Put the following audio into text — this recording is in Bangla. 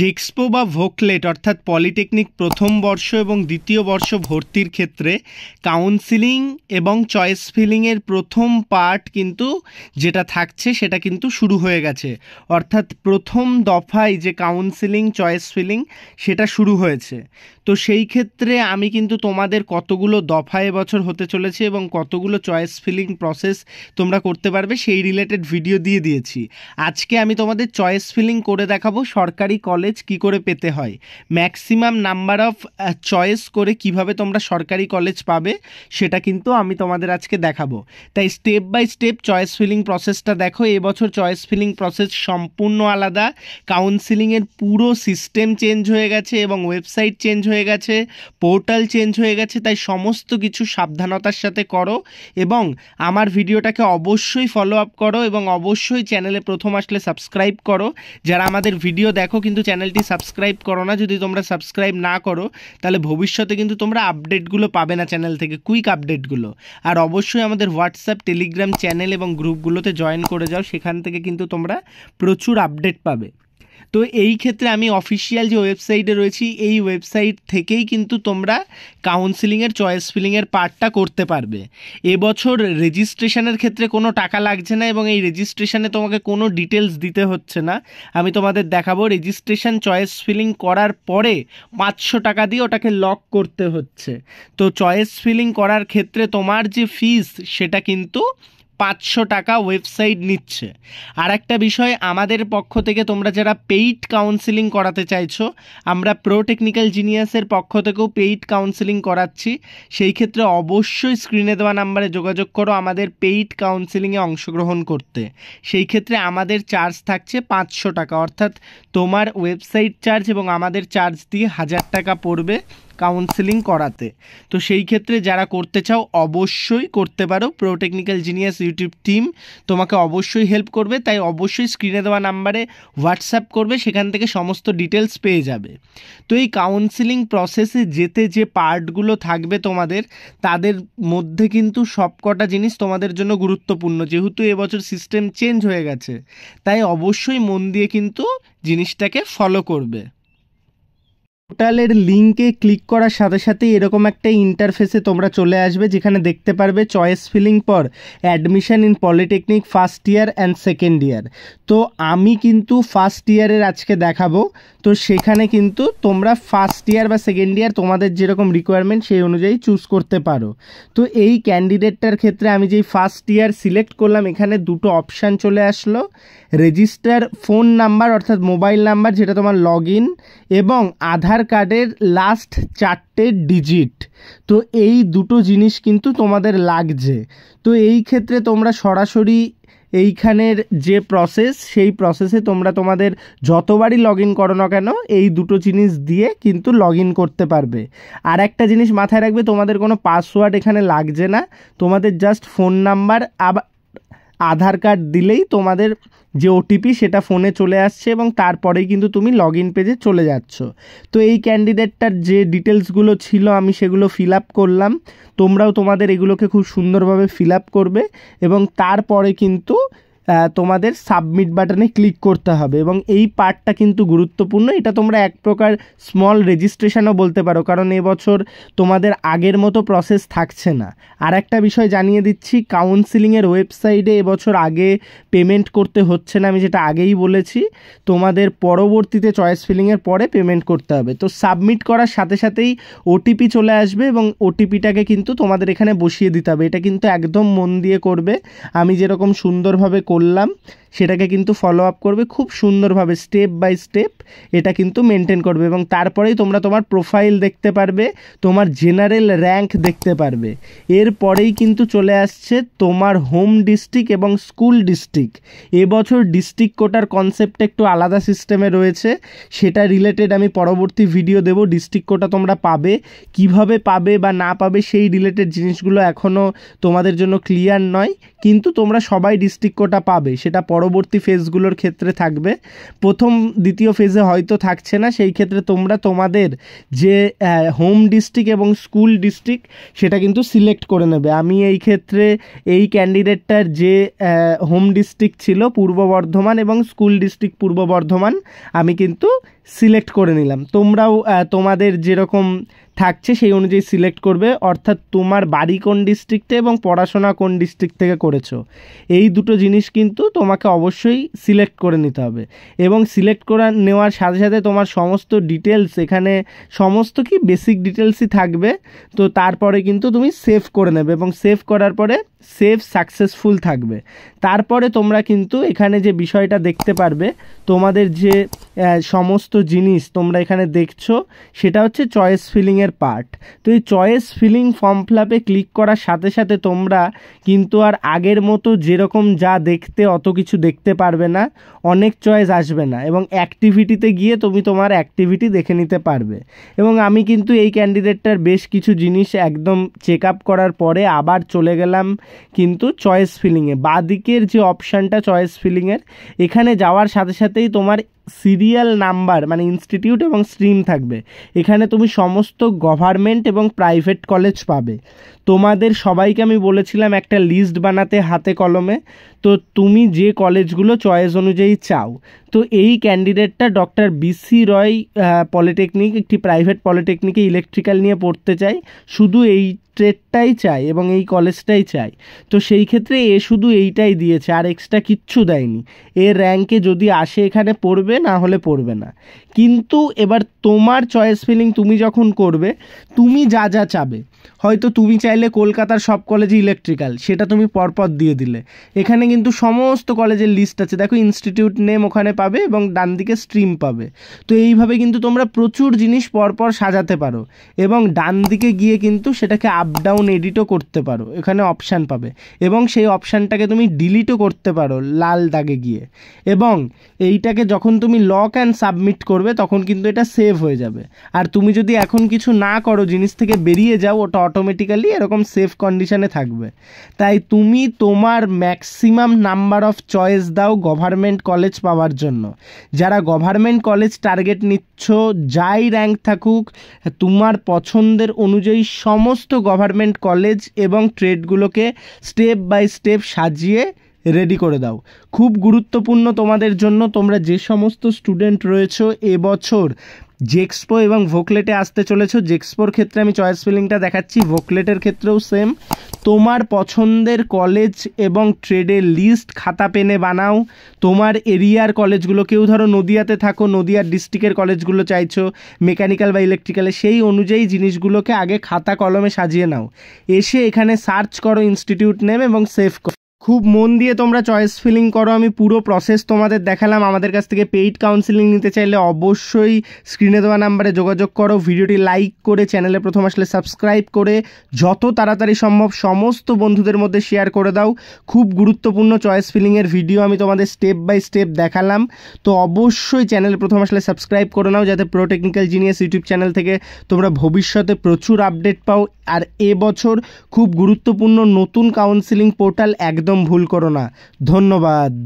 জেক্সপো বা ভোকলেট অর্থাৎ পলিটেকনিক প্রথম বর্ষ এবং দ্বিতীয় বর্ষ ভর্তির ক্ষেত্রে কাউন্সিলিং এবং চয়েস ফিলিংয়ের প্রথম পার্ট কিন্তু যেটা থাকছে সেটা কিন্তু শুরু হয়ে গেছে অর্থাৎ প্রথম দফায় যে কাউন্সিলিং চয়েস ফিলিং সেটা শুরু হয়েছে তো সেই ক্ষেত্রে আমি কিন্তু তোমাদের কতগুলো দফা এবছর হতে চলেছে এবং কতগুলো চয়েস ফিলিং প্রসেস তোমরা করতে পারবে সেই রিলেটেড ভিডিও দিয়ে দিয়েছি আজকে আমি তোমাদের চয়েস ফিলিং করে দেখাবো সরকারি কলেজ কলেজ কি করে পেতে হয় ম্যাক্সিমাম নাম্বার অফ চয়েস করে কিভাবে তোমরা সরকারি কলেজ পাবে সেটা কিন্তু আমি তোমাদের আজকে দেখাবো তাই step by step choice filling প্রসেসটা দেখো এবছর চয়েস ফিলিং প্রসেস সম্পূর্ণ আলাদা কাউন্সিলিংয়ের পুরো সিস্টেম চেঞ্জ হয়ে গেছে এবং ওয়েবসাইট চেঞ্জ হয়ে গেছে পোর্টাল চেঞ্জ হয়ে গেছে তাই সমস্ত কিছু সাবধানতার সাথে করো এবং আমার ভিডিওটাকে অবশ্যই ফলো আপ করো এবং অবশ্যই চ্যানেলে প্রথম আসলে সাবস্ক্রাইব করো যারা আমাদের ভিডিও দেখো কিন্তু চ্যানেল চ্যানেলটি সাবস্ক্রাইব করো না যদি তোমরা সাবস্ক্রাইব না করো তাহলে ভবিষ্যতে কিন্তু তোমরা আপডেটগুলো পাবে না চ্যানেল থেকে কুইক আপডেটগুলো আর অবশ্যই আমাদের হোয়াটসঅ্যাপ টেলিগ্রাম চ্যানেল এবং গ্রুপগুলোতে জয়েন করে যাও সেখান থেকে কিন্তু তোমরা প্রচুর আপডেট পাবে তো এই ক্ষেত্রে আমি অফিসিয়াল যে ওয়েবসাইটে রয়েছি এই ওয়েবসাইট থেকেই কিন্তু তোমরা কাউন্সিলিংয়ের চয়েস ফিলিংয়ের পার্টটা করতে পারবে এবছর রেজিস্ট্রেশনের ক্ষেত্রে কোনো টাকা লাগছে না এবং এই রেজিস্ট্রেশনে তোমাকে কোনো ডিটেলস দিতে হচ্ছে না আমি তোমাদের দেখাবো রেজিস্ট্রেশন চয়েস ফিলিং করার পরে পাঁচশো টাকা দিয়ে ওটাকে লক করতে হচ্ছে তো চয়েস ফিলিং করার ক্ষেত্রে তোমার যে ফিস সেটা কিন্তু পাঁচশো টাকা ওয়েবসাইট নিচ্ছে আর একটা বিষয় আমাদের পক্ষ থেকে তোমরা যারা পেইড কাউন্সিলিং করাতে চাইছো আমরা প্রো টেকনিক্যাল জিনিয়াসের পক্ষ থেকেও পেইড কাউন্সিলিং করাচ্ছি সেই ক্ষেত্রে অবশ্যই স্ক্রিনে দেওয়া নাম্বারে যোগাযোগ করো আমাদের পেইড কাউন্সিলিংয়ে অংশগ্রহণ করতে সেই ক্ষেত্রে আমাদের চার্জ থাকছে পাঁচশো টাকা অর্থাৎ তোমার ওয়েবসাইট চার্জ এবং আমাদের চার্জ দিয়ে হাজার টাকা পড়বে কাউন্সেলিং করাতে তো সেই ক্ষেত্রে যারা করতে চাও অবশ্যই করতে পারো প্রোটেকনিক্যাল জিনিয়াস ইউটিউব টিম তোমাকে অবশ্যই হেল্প করবে তাই অবশ্যই স্ক্রিনে দেওয়া নাম্বারে হোয়াটসঅ্যাপ করবে সেখান থেকে সমস্ত ডিটেলস পেয়ে যাবে তো এই কাউন্সেলিং প্রসেসে যেতে যে পার্টগুলো থাকবে তোমাদের তাদের মধ্যে কিন্তু সবকটা জিনিস তোমাদের জন্য গুরুত্বপূর্ণ যেহেতু এবছর সিস্টেম চেঞ্জ হয়ে গেছে তাই অবশ্যই মন দিয়ে কিন্তু জিনিসটাকে ফলো করবে পোর্টালের লিঙ্কে ক্লিক করার সাথে সাথেই এরকম একটা ইন্টারফেসে তোমরা চলে আসবে যেখানে দেখতে পারবে চয়েস ফিলিং পর admission in polytechnic first year and second year তো আমি কিন্তু ফার্স্ট ইয়ারের আজকে দেখাবো তো সেখানে কিন্তু তোমরা ফার্স্ট ইয়ার বা সেকেন্ড ইয়ার তোমাদের যেরকম রিকোয়ারমেন্ট সেই অনুযায়ী চুজ করতে পারো তো এই ক্যান্ডিডেটটার ক্ষেত্রে আমি যেই ফার্স্ট ইয়ার সিলেক্ট করলাম এখানে দুটো অপশান চলে আসলো রেজিস্টার ফোন নাম্বার অর্থাৎ মোবাইল নাম্বার যেটা তোমার লগ এবং আধার আধার কার্ডের লাস্ট চারটে ডিজিট তো এই দুটো জিনিস কিন্তু তোমাদের লাগছে তো এই ক্ষেত্রে তোমরা সরাসরি এইখানের যে প্রসেস সেই প্রসেসে তোমরা তোমাদের যতবারই লগ ইন করো না কেন এই দুটো জিনিস দিয়ে কিন্তু লগ ইন করতে পারবে আর একটা জিনিস মাথায় রাখবে তোমাদের কোনো পাসওয়ার্ড এখানে লাগছে না তোমাদের জাস্ট ফোন নাম্বার আবার আধার কার্ড দিলেই তোমাদের যে ওটিপি সেটা ফোনে চলে আসছে এবং তারপরেই কিন্তু তুমি লগ ইন পেজে চলে যাচ্ছ তো এই ক্যান্ডিডেটটার যে ডিটেলসগুলো ছিল আমি সেগুলো ফিল আপ করলাম তোমরাও তোমাদের এগুলোকে খুব সুন্দরভাবে ফিল আপ করবে এবং তারপরে কিন্তু তোমাদের সাবমিট বাটনে ক্লিক করতে হবে এবং এই পার্টটা কিন্তু গুরুত্বপূর্ণ এটা তোমরা এক প্রকার স্মল রেজিস্ট্রেশনও বলতে পারো কারণ এবছর তোমাদের আগের মতো প্রসেস থাকছে না আর একটা বিষয় জানিয়ে দিচ্ছি কাউন্সিলিংয়ের ওয়েবসাইটে এবছর আগে পেমেন্ট করতে হচ্ছে না আমি যেটা আগেই বলেছি তোমাদের পরবর্তীতে চয়েস ফিলিংয়ের পরে পেমেন্ট করতে হবে তো সাবমিট করার সাথে সাথেই ওটিপি চলে আসবে এবং ওটিপিটাকে কিন্তু তোমাদের এখানে বসিয়ে দিতে হবে এটা কিন্তু একদম মন দিয়ে করবে আমি যেরকম সুন্দরভাবে করলাম সেটাকে কিন্তু ফলো আপ করবে খুব সুন্দরভাবে স্টেপ বাই স্টেপ এটা কিন্তু মেনটেন করবে এবং তারপরেই তোমরা তোমার প্রোফাইল দেখতে পারবে তোমার জেনারেল র্যাঙ্ক দেখতে পারবে এরপরেই কিন্তু চলে আসছে তোমার হোম ডিস্ট্রিক্ট এবং স্কুল ডিস্ট্রিক্ট এবছর ডিস্ট্রিক্ট কোটার কনসেপ্টটা একটু আলাদা সিস্টেমে রয়েছে সেটা রিলেটেড আমি পরবর্তী ভিডিও দেব ডিস্ট্রিক্ট কোটা তোমরা পাবে কিভাবে পাবে বা না পাবে সেই রিলেটেড জিনিসগুলো এখনও তোমাদের জন্য ক্লিয়ার নয় কিন্তু তোমরা সবাই ডিস্ট্রিক্ট কোটা পাবে সেটা পরবর্তী ফেজগুলোর ক্ষেত্রে থাকবে প্রথম দ্বিতীয় ফেজে হয়তো থাকছে না সেই ক্ষেত্রে তোমরা তোমাদের যে হোম ডিস্ট্রিক্ট এবং স্কুল ডিস্ট্রিক্ট সেটা কিন্তু সিলেক্ট করে নেবে আমি এই ক্ষেত্রে এই ক্যান্ডিডেটটার যে হোম ডিস্ট্রিক্ট ছিল পূর্ব বর্ধমান এবং স্কুল ডিস্ট্রিক্ট পূর্ব বর্ধমান আমি কিন্তু সিলেক্ট করে নিলাম তোমরাও তোমাদের যেরকম থাকছে সেই অনুযায়ী সিলেক্ট করবে অর্থাৎ তোমার বাড়ি কোন ডিস্ট্রিক্টে এবং পড়াশোনা কোন ডিস্ট্রিক্ট থেকে করেছো এই দুটো জিনিস কিন্তু তোমাকে অবশ্যই সিলেক্ট করে নিতে হবে এবং সিলেক্ট করা নেওয়ার সাথে সাথে তোমার সমস্ত ডিটেলস এখানে সমস্ত কি বেসিক ডিটেলসই থাকবে তো তারপরে কিন্তু তুমি সেভ করে নেবে এবং সেভ করার পরে সেফ সাকসেসফুল থাকবে তারপরে তোমরা কিন্তু এখানে যে বিষয়টা দেখতে পারবে তোমাদের যে সমস্ত জিনিস তোমরা এখানে দেখছো সেটা হচ্ছে চয়েস ফিলিংয়ের পার্ট তো এই চয়েস ফিলিং ফর্ম ফিলাপে ক্লিক করার সাথে সাথে তোমরা কিন্তু আর আগের মতো যেরকম যা দেখতে অত কিছু দেখতে পারবে না অনেক চয়েস আসবে না এবং অ্যাক্টিভিটিতে গিয়ে তুমি তোমার অ্যাক্টিভিটি দেখে নিতে পারবে এবং আমি কিন্তু এই ক্যান্ডিডেটটার বেশ কিছু জিনিস একদম চেক আপ করার পরে আবার চলে গেলাম কিন্তু চয়েস ফিলিংয়ে বাঁ দিকের যে অপশানটা চয়েস ফিলিংয়ের এখানে যাওয়ার সাথে সাথেই তোমার সিরিয়াল নাম্বার মানে ইনস্টিটিউট এবং স্ট্রিম থাকবে এখানে তুমি সমস্ত গভর্নমেন্ট এবং প্রাইভেট কলেজ পাবে তোমাদের সবাইকে আমি বলেছিলাম একটা লিস্ট বানাতে হাতে কলমে তো তুমি যে কলেজগুলো চয়েস অনুযায়ী চাও তো এই ক্যান্ডিডেটটা ডক্টর বিসি রয় পলিটেকনিক একটি প্রাইভেট পলিটেকনিকে ইলেকট্রিক্যাল নিয়ে পড়তে চাই শুধু এই ট্রেডটাই চাই এবং এই কলেজটাই চাই তো সেই ক্ষেত্রে এ শুধু এইটাই দিয়েছে আর এক্সট্রা কিচ্ছু দেয়নি এর র্যাঙ্কে যদি আসে এখানে পড়বে পড়বে না হলে পড়বে না কিন্তু এবার তোমার চয়েস ফিলিং তুমি যখন করবে তুমি যা যা চাবে হয়তো তুমি চাইলে কলকাতার সব কলেজে ইলেকট্রিক্যাল সেটা তুমি পরপর দিয়ে দিলে এখানে কিন্তু সমস্ত কলেজের লিস্ট আছে দেখো ইনস্টিটিউট নেম ওখানে পাবে এবং ডান দিকে স্ট্রিম পাবে তো এইভাবে কিন্তু তোমরা প্রচুর জিনিস পরপর সাজাতে পারো এবং ডান দিকে গিয়ে কিন্তু সেটাকে আপ ডাউন এডিটও করতে পারো এখানে অপশান পাবে এবং সেই অপশানটাকে তুমি ডিলিটও করতে পারো লাল দাগে গিয়ে এবং এইটাকে যখন তুমি তুমি লক অ্যান্ড সাবমিট করবে তখন কিন্তু এটা সেভ হয়ে যাবে আর তুমি যদি এখন কিছু না করো জিনিস থেকে বেরিয়ে যাও ওটা অটোমেটিক্যালি এরকম সেফ কন্ডিশনে থাকবে তাই তুমি তোমার ম্যাক্সিমাম নাম্বার অফ চয়েস দাও গভর্নমেন্ট কলেজ পাওয়ার জন্য যারা গভর্নমেন্ট কলেজ টার্গেট নিচ্ছ যাই র্যাঙ্ক থাকুক তোমার পছন্দের অনুযায়ী সমস্ত গভর্নমেন্ট কলেজ এবং ট্রেডগুলোকে স্টেপ বাই স্টেপ সাজিয়ে রেডি করে দাও খুব গুরুত্বপূর্ণ তোমাদের জন্য তোমরা যে সমস্ত স্টুডেন্ট রয়েছো এবছর জেক্সপো এবং ভোকলেটে আসতে চলেছো জেক্সপোর ক্ষেত্রে আমি চয়েস ফিলিংটা দেখাচ্ছি ভোকলেটের ক্ষেত্রেও সেম তোমার পছন্দের কলেজ এবং ট্রেডের লিস্ট খাতা পেনে বানাও তোমার এরিয়ার কলেজগুলো কেউ ধরো নদিয়াতে থাকো নদিয়ার ডিস্ট্রিক্টের কলেজগুলো চাইছো মেকানিক্যাল বা ইলেকট্রিক্যালে সেই অনুযায়ী জিনিসগুলোকে আগে খাতা কলমে সাজিয়ে নাও এসে এখানে সার্চ করো ইনস্টিটিউট নেম এবং সেভ করো খুব মন দিয়ে তোমরা চয়েস ফিলিং করো আমি পুরো প্রসেস তোমাদের দেখালাম আমাদের কাছ থেকে পেইড কাউন্সিলিং নিতে চাইলে অবশ্যই স্ক্রিনে দেওয়া নাম্বারে যোগাযোগ করো ভিডিওটি লাইক করে চ্যানেলে প্রথম আসলে সাবস্ক্রাইব করে যত তাড়াতাড়ি সম্ভব সমস্ত বন্ধুদের মধ্যে শেয়ার করে দাও খুব গুরুত্বপূর্ণ চয়েস ফিলিংয়ের ভিডিও আমি তোমাদের স্টেপ বাই স্টেপ দেখালাম তো অবশ্যই চ্যানেলে প্রথম আসলে সাবস্ক্রাইব করে নাও যাতে pro technical genius YouTube channel থেকে তোমরা ভবিষ্যতে প্রচুর আপডেট পাও আর এবছর খুব গুরুত্বপূর্ণ নতুন কাউন্সিলিং পোর্টাল একদম একদম ভুল করো না ধন্যবাদ